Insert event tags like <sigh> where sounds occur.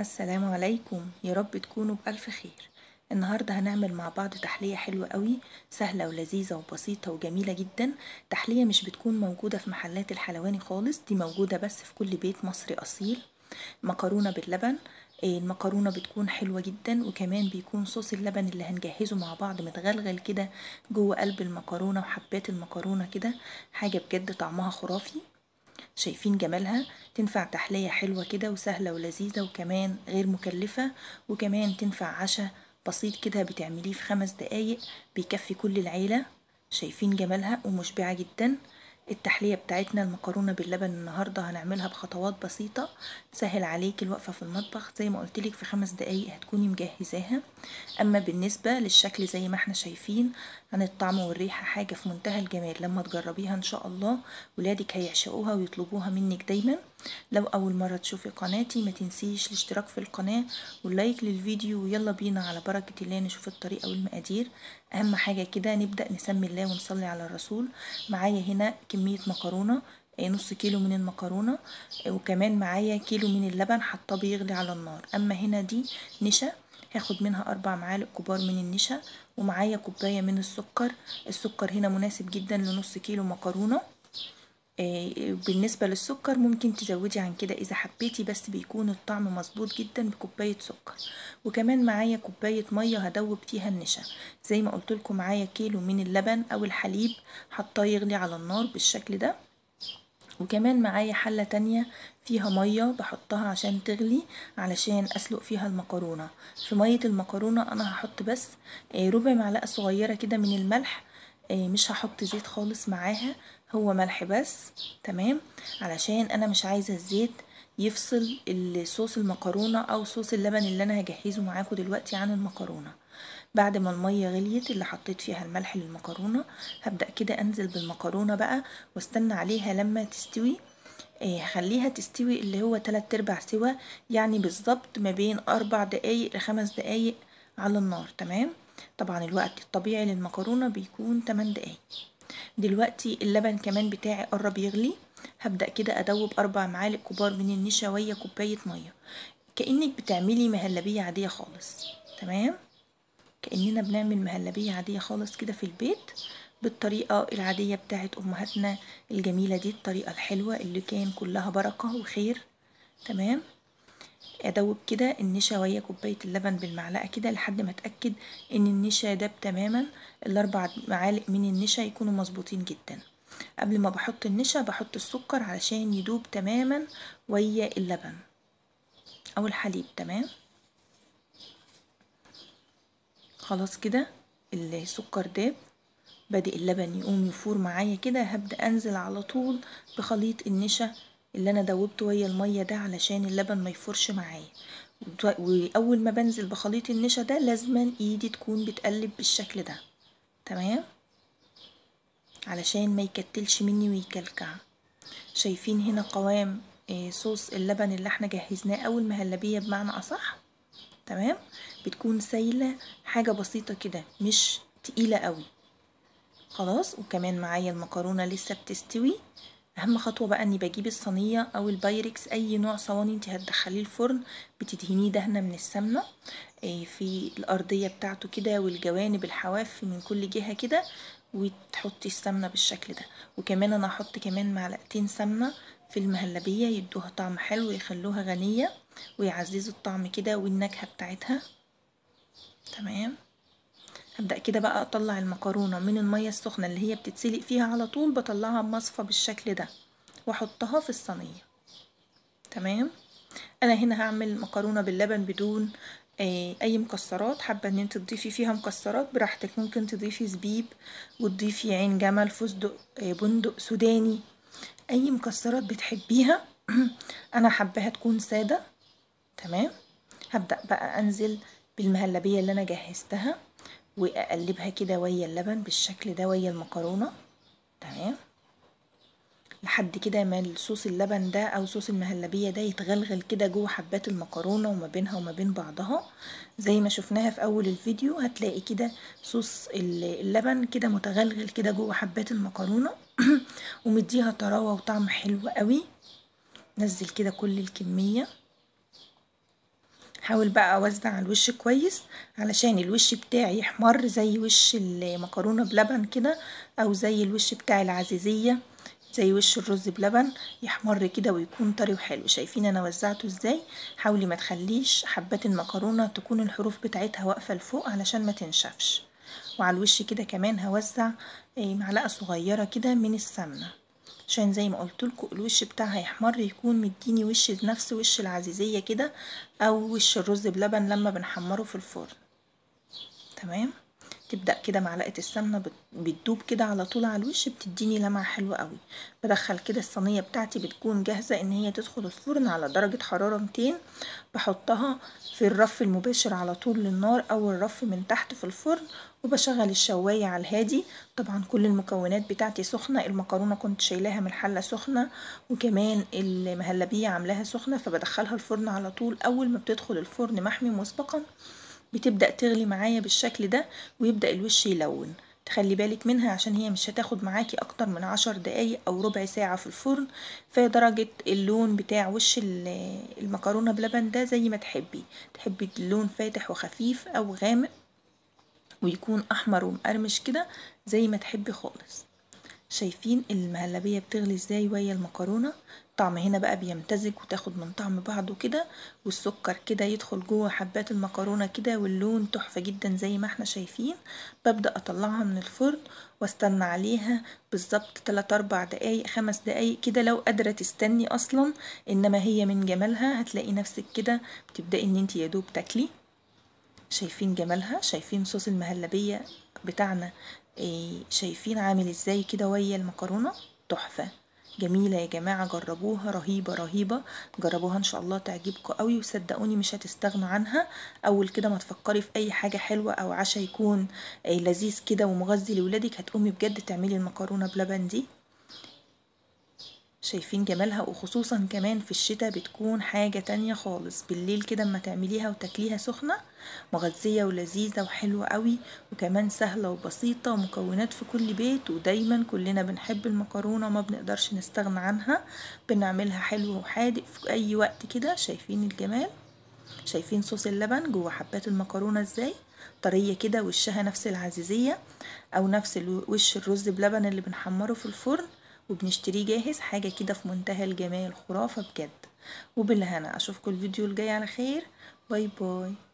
السلام عليكم يا رب تكونوا بألف خير النهاردة هنعمل مع بعض تحلية حلوة قوي سهلة ولذيذة وبسيطة وجميلة جدا تحلية مش بتكون موجودة في محلات الحلواني خالص دي موجودة بس في كل بيت مصري أصيل مكرونة باللبن المكرونة بتكون حلوة جدا وكمان بيكون صوص اللبن اللي هنجهزه مع بعض متغلغل كده جوه قلب المكرونة وحبات المكرونة كده حاجة بجد طعمها خرافي شايفين جمالها تنفع تحلية حلوة كده وسهلة ولذيذة وكمان غير مكلفة وكمان تنفع عشاء بسيط كده بتعمليه في خمس دقايق بيكفي كل العيلة شايفين جمالها ومشبعة جدا التحلية بتاعتنا المكرونة باللبن النهاردة هنعملها بخطوات بسيطة تسهل عليك الوقفة في المطبخ زي ما قلتلك في خمس دقايق هتكوني مجهزاها أما بالنسبة للشكل زي ما احنا شايفين عن الطعم والريحة حاجة في منتهى الجمال لما تجربيها إن شاء الله ولادك هيعشقوها ويطلبوها منك دايماً لو اول مره تشوفي قناتي ما تنسيش الاشتراك في القناه واللايك للفيديو ويلا بينا على بركه الله نشوف الطريقه والمقادير اهم حاجه كده نبدا نسمي الله ونصلي على الرسول معايا هنا كميه مكرونه آه، نص كيلو من المكرونة آه، وكمان معايا كيلو من اللبن حطاه بيغلي على النار أما هنا دي نشا هاخد منها أربع معالق كبار من النشا ومعايا كوباية من السكر السكر هنا مناسب جدا لنص كيلو مكرونة آه، بالنسبة للسكر ممكن تزودي عن كده إذا حبيتي بس بيكون الطعم مظبوط جدا بكوباية سكر وكمان معايا كوباية مية هدوب فيها النشا زي ما قلتلكم معايا كيلو من اللبن أو الحليب حطاه يغلي على النار بالشكل ده وكمان معايا حلة تانية فيها مية بحطها عشان تغلي علشان أسلق فيها المكرونة في مية المكرونة أنا هحط بس آه، ربع معلقة صغيرة كده من الملح آه، مش هحط زيت خالص معاها هو ملح بس تمام علشان انا مش عايزه الزيت يفصل صوص المكرونه او صوص اللبن اللي انا هجهزه معاكم دلوقتي عن المكرونه بعد ما الميه غليت اللي حطيت فيها الملح للمكرونه هبدا كده انزل بالمكرونه بقى واستنى عليها لما تستوي آه، هخليها تستوي اللي هو تلات ارباع سوا يعني بالظبط ما بين اربع دقايق لخمس دقايق على النار تمام طبعا الوقت الطبيعي للمكرونه بيكون 8 دقايق دلوقتي اللبن كمان بتاعي قرب يغلي هبدأ كده أدوب أربع معالق كبار من ويا كوباية مية كأنك بتعملي مهلبية عادية خالص تمام كأننا بنعمل مهلبية عادية خالص كده في البيت بالطريقة العادية بتاعت أمهاتنا الجميلة دي الطريقة الحلوة اللي كان كلها بركة وخير تمام ادوب كده النشا ويا كوبايه اللبن بالمعلقه كده لحد ما اتاكد ان النشا داب تماما الاربع معالق من النشا يكونوا مظبوطين جدا قبل ما بحط النشا بحط السكر علشان يدوب تماما ويا اللبن او الحليب تمام خلاص كده السكر داب بادئ اللبن يقوم يفور معايا كده هبدا انزل على طول بخليط النشا اللي انا دوبته ويا الميه ده علشان اللبن ما يفورش معايا واول ما بنزل بخليط النشا ده لازما ايدي تكون بتقلب بالشكل ده تمام علشان ما يكتلش مني ويكلكع شايفين هنا قوام آه، صوص اللبن اللي احنا جهزناه اول ما هلبيه بمعنى اصح تمام بتكون سايله حاجه بسيطه كده مش تقيله قوي خلاص وكمان معايا المكرونه لسه بتستوي اهم خطوه بقى اني بجيب الصينيه او البايركس اي نوع صواني انت هتدخليه الفرن بتدهنيه دهنه من السمنه آه، في الارضيه بتاعته كده والجوانب الحواف من كل جهه كده وتحطي السمنه بالشكل ده وكمان انا هحط كمان معلقتين سمنه في المهلبيه يدوها طعم حلو يخلوها غنيه ويعززوا الطعم كده والنكهه بتاعتها تمام ابدا كده بقى اطلع المكرونه من الميه السخنه اللي هي بتتسلق فيها على طول بطلعها بمصفى بالشكل ده واحطها في الصينيه تمام انا هنا هعمل مكرونه باللبن بدون آه، اي مكسرات حابه ان انت تضيفي فيها مكسرات براحتك ممكن تضيفي زبيب وتضيفي عين جمل فستق آه، بندق سوداني اي مكسرات بتحبيها <clears throat> انا حباها تكون ساده تمام هبدا بقى انزل بالمهلبيه اللي انا جهزتها واقلبها كده ويا اللبن بالشكل ده ويا المكرونه تمام لحد كده ما صوص اللبن ده او صوص المهلبيه ده يتغلغل كده جوه حبات المكرونه وما بينها وما بين بعضها زي ما شفناها في اول الفيديو هتلاقي كده صوص اللبن كده متغلغل كده جوه حبات المكرونه <clears throat> ومديها طراوه وطعم حلو قوي نزل كده كل الكميه هحاول بقى اوزع على الوش كويس علشان الوش بتاعي يحمر زي وش المكرونة بلبن كده او زي الوش بتاع العزيزية زي وش الرز بلبن يحمر كده ويكون طري وحلو شايفين انا وزعته ازاي حاولي ما تخليش حبات المكرونة تكون الحروف بتاعتها واقفة لفوق علشان ما تنشفش وعلى الوش كده كمان هوزع إيه، معلقة صغيرة كده من السمنة عشان زي ما قلت لكم الوش بتاعها يحمر يكون مديني وش نفس وش العزيزيه كده او وش الرز بلبن لما بنحمره في الفرن تمام تبدأ كده معلقة السمنة بتدوب كده على طول على الوش بتديني لمعة حلوة قوي بدخل كده الصينية بتاعتي بتكون جاهزة ان هي تدخل الفرن على درجة حرارة 200 بحطها في الرف المباشر على طول للنار او الرف من تحت في الفرن وبشغل الشواية على الهادي طبعا كل المكونات بتاعتي سخنة المكرونة كنت شايلاها من الحلة سخنة وكمان المهلبية عاملاها سخنة فبدخلها الفرن على طول اول ما بتدخل الفرن محمي مسبقا بتبدأ تغلي معايا بالشكل ده ويبدأ الوش يلون تخلي بالك منها عشان هي مش هتاخد معاكي اكتر من عشر دقايق او ربع ساعة في الفرن فدرجة اللون بتاع وش المكرونة بلبن ده زي ما تحبي تحبي اللون فاتح وخفيف او غامق ويكون احمر ومقرمش كده زي ما تحبي خالص شايفين المهلبية بتغلي ازاي ويا المكرونة الطعم هنا بقى بيمتزج وتاخد من طعم بعضه كده والسكر كده يدخل جوه حبات المكرونة كده واللون تحفة جدا زي ما احنا شايفين ببدأ اطلعها من الفرن واستنى عليها بالظبط 3 4 دقايق خمس دقايق كده لو قادرة تستني اصلا انما هي من جمالها هتلاقي نفسك كده بتبدأي ان انت يا دوب تاكلي شايفين جمالها شايفين صوص المهلبية بتاعنا آه، شايفين عامل ازاي كده ويا المكرونة تحفة جميلة يا جماعة جربوها رهيبة رهيبة جربوها ان شاء الله تعجبكم قوي وصدقوني مش هتستغنوا عنها اول كده ما تفكري في اي حاجة حلوة او عشاء يكون آه، لذيذ كده ومغذي لولادك هتقومي بجد تعملي المكرونة بلبن دي شايفين جمالها وخصوصا كمان في الشتاء بتكون حاجة تانية خالص بالليل كده اما تعمليها وتاكليها سخنة مغذية ولذيذة وحلوة قوي وكمان سهلة وبسيطة ومكونات في كل بيت ودايما كلنا بنحب المكرونة وما بنقدرش نستغنى عنها بنعملها حلوة وحادق في اي وقت كده شايفين الجمال شايفين صوص اللبن جوه حبات المكرونة ازاي طرية كده وشها نفس العزيزية او نفس وش الرز بلبن اللي بنحمره في الفرن وبنشتريه جاهز حاجة كده في منتهى الجمال خرافة بجد وبالهنا اشوفكم الفيديو الجاي على خير باي باي